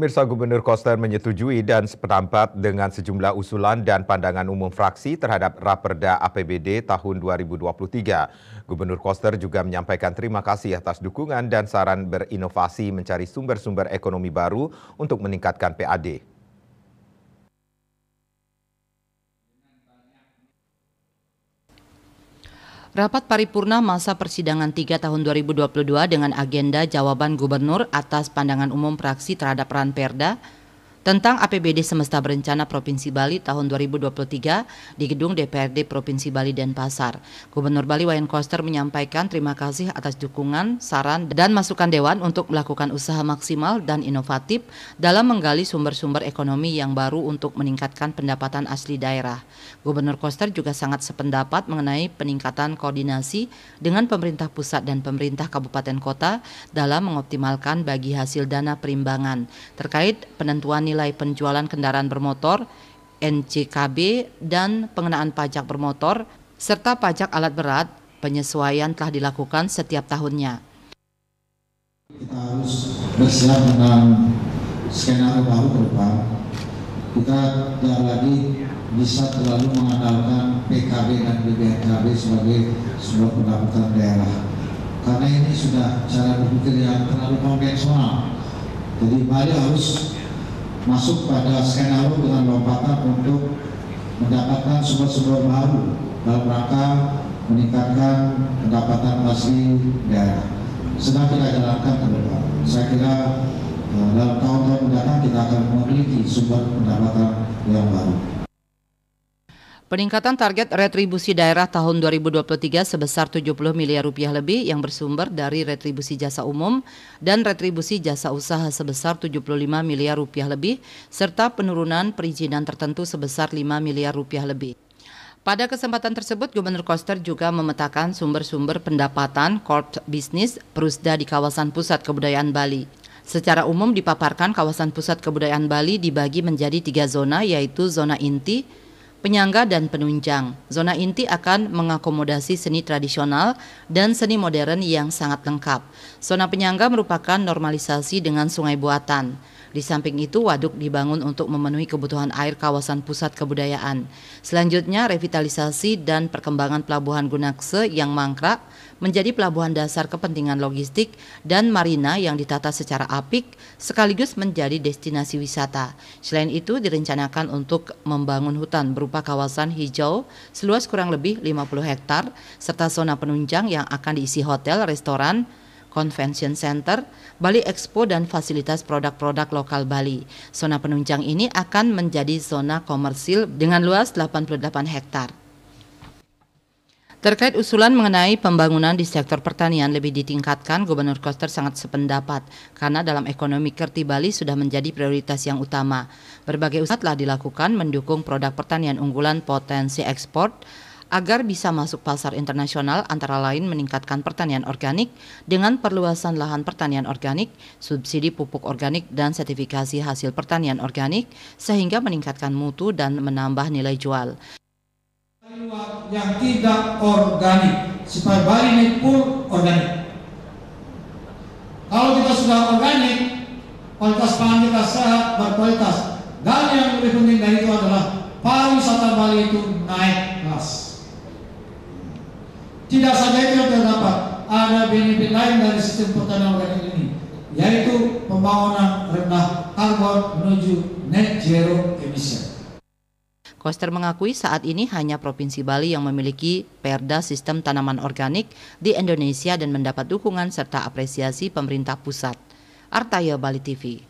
Pemirsa Gubernur Koster menyetujui dan sependapat dengan sejumlah usulan dan pandangan umum fraksi terhadap Raperda APBD tahun 2023. Gubernur Koster juga menyampaikan terima kasih atas dukungan dan saran berinovasi mencari sumber-sumber ekonomi baru untuk meningkatkan PAD. Rapat paripurna masa persidangan 3 tahun 2022 dengan agenda jawaban gubernur atas pandangan umum praksi terhadap peran Perda tentang APBD Semesta Berencana Provinsi Bali tahun 2023 di gedung DPRD Provinsi Bali dan Pasar. Gubernur Bali Wayan Koster menyampaikan terima kasih atas dukungan, saran, dan masukan Dewan untuk melakukan usaha maksimal dan inovatif dalam menggali sumber-sumber ekonomi yang baru untuk meningkatkan pendapatan asli daerah. Gubernur Koster juga sangat sependapat mengenai peningkatan koordinasi dengan pemerintah pusat dan pemerintah kabupaten kota dalam mengoptimalkan bagi hasil dana perimbangan terkait penentuan nilai penjualan kendaraan bermotor, NCKB, dan pengenaan pajak bermotor, serta pajak alat berat, penyesuaian telah dilakukan setiap tahunnya. Kita harus bersiap dengan skenario baru ke depan. Kita tidak lagi bisa terlalu mengandalkan PKB dan BBKB sebagai sebuah pendapatan daerah. Karena ini sudah cara berpikir yang terlalu konvensional. Jadi mari harus masuk pada skenario dengan lompatan untuk mendapatkan sumber-sumber baru dalam rangka meningkatkan pendapatan asli daerah. Sedang kita jalankan ke depan. Saya kira eh, dalam tahun-tahun mendatang kita akan memiliki sumber pendapatan yang baru. Peningkatan target retribusi daerah tahun 2023 sebesar 70 miliar rupiah lebih yang bersumber dari retribusi jasa umum dan retribusi jasa usaha sebesar 75 miliar rupiah lebih serta penurunan perizinan tertentu sebesar 5 miliar rupiah lebih. Pada kesempatan tersebut, Gubernur Koster juga memetakan sumber-sumber pendapatan korp bisnis perusda di kawasan pusat kebudayaan Bali. Secara umum dipaparkan kawasan pusat kebudayaan Bali dibagi menjadi tiga zona yaitu zona inti, penyangga dan penunjang. Zona inti akan mengakomodasi seni tradisional dan seni modern yang sangat lengkap. Zona penyangga merupakan normalisasi dengan sungai buatan. Di samping itu, waduk dibangun untuk memenuhi kebutuhan air kawasan pusat kebudayaan. Selanjutnya, revitalisasi dan perkembangan pelabuhan Gunakse yang mangkrak menjadi pelabuhan dasar kepentingan logistik dan marina yang ditata secara apik sekaligus menjadi destinasi wisata. Selain itu, direncanakan untuk membangun hutan berupa berupa kawasan hijau seluas kurang lebih 50 hektar serta zona penunjang yang akan diisi hotel, restoran, Convention Center, Bali Expo dan fasilitas produk-produk lokal Bali. Zona penunjang ini akan menjadi zona komersil dengan luas 88 hektar. Terkait usulan mengenai pembangunan di sektor pertanian lebih ditingkatkan, Gubernur Koster sangat sependapat karena dalam ekonomi kerti Bali sudah menjadi prioritas yang utama. Berbagai usaha telah dilakukan mendukung produk pertanian unggulan potensi ekspor agar bisa masuk pasar internasional antara lain meningkatkan pertanian organik dengan perluasan lahan pertanian organik, subsidi pupuk organik dan sertifikasi hasil pertanian organik sehingga meningkatkan mutu dan menambah nilai jual yang tidak organik supaya Bali ini full organik kalau kita sudah organik kualitas pangan kita sehat berkualitas dan yang lebih penting dari itu adalah pariwisata Bali itu naik kelas tidak saja itu yang terdapat ada benefit lain dari sistem pertanian organik ini yaitu pembangunan rendah karbon menuju net zero emission Koster mengakui saat ini hanya Provinsi Bali yang memiliki perda sistem tanaman organik di Indonesia dan mendapat dukungan serta apresiasi pemerintah pusat. Artaya Bali TV